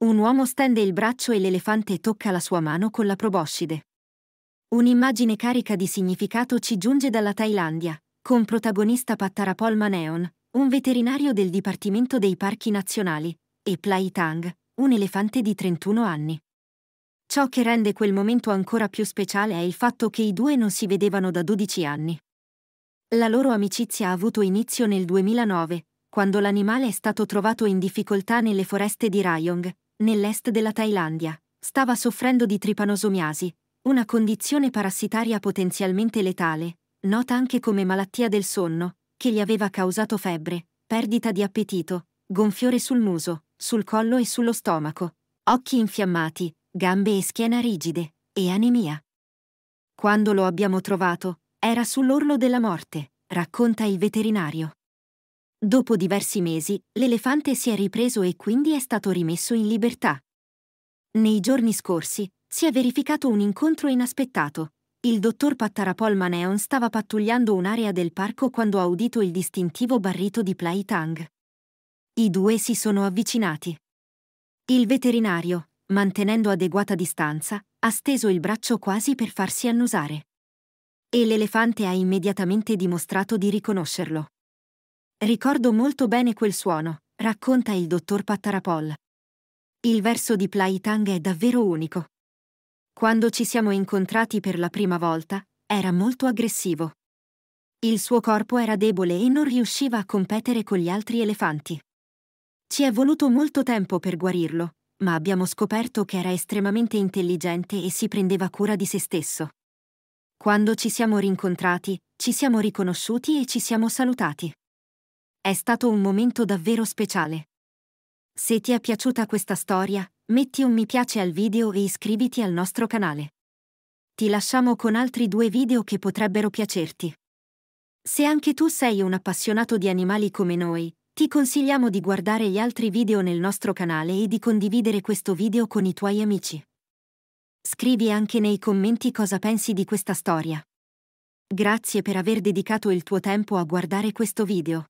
Un uomo stende il braccio e l'elefante tocca la sua mano con la proboscide. Un'immagine carica di significato ci giunge dalla Thailandia, con protagonista Pattarapol Maneon, un veterinario del Dipartimento dei Parchi Nazionali, e Plai Tang, un elefante di 31 anni. Ciò che rende quel momento ancora più speciale è il fatto che i due non si vedevano da 12 anni. La loro amicizia ha avuto inizio nel 2009, quando l'animale è stato trovato in difficoltà nelle foreste di Rayong, nell'est della Thailandia, stava soffrendo di tripanosomiasi, una condizione parassitaria potenzialmente letale, nota anche come malattia del sonno, che gli aveva causato febbre, perdita di appetito, gonfiore sul muso, sul collo e sullo stomaco, occhi infiammati, gambe e schiena rigide, e anemia. Quando lo abbiamo trovato, era sull'orlo della morte, racconta il veterinario. Dopo diversi mesi, l'elefante si è ripreso e quindi è stato rimesso in libertà. Nei giorni scorsi, si è verificato un incontro inaspettato. Il dottor Pattarapol Maneon stava pattugliando un'area del parco quando ha udito il distintivo barrito di Plai Tang. I due si sono avvicinati. Il veterinario, mantenendo adeguata distanza, ha steso il braccio quasi per farsi annusare. E l'elefante ha immediatamente dimostrato di riconoscerlo. Ricordo molto bene quel suono, racconta il dottor Pattarapol. Il verso di Plaitang è davvero unico. Quando ci siamo incontrati per la prima volta, era molto aggressivo. Il suo corpo era debole e non riusciva a competere con gli altri elefanti. Ci è voluto molto tempo per guarirlo, ma abbiamo scoperto che era estremamente intelligente e si prendeva cura di se stesso. Quando ci siamo rincontrati, ci siamo riconosciuti e ci siamo salutati. È stato un momento davvero speciale. Se ti è piaciuta questa storia, metti un mi piace al video e iscriviti al nostro canale. Ti lasciamo con altri due video che potrebbero piacerti. Se anche tu sei un appassionato di animali come noi, ti consigliamo di guardare gli altri video nel nostro canale e di condividere questo video con i tuoi amici. Scrivi anche nei commenti cosa pensi di questa storia. Grazie per aver dedicato il tuo tempo a guardare questo video.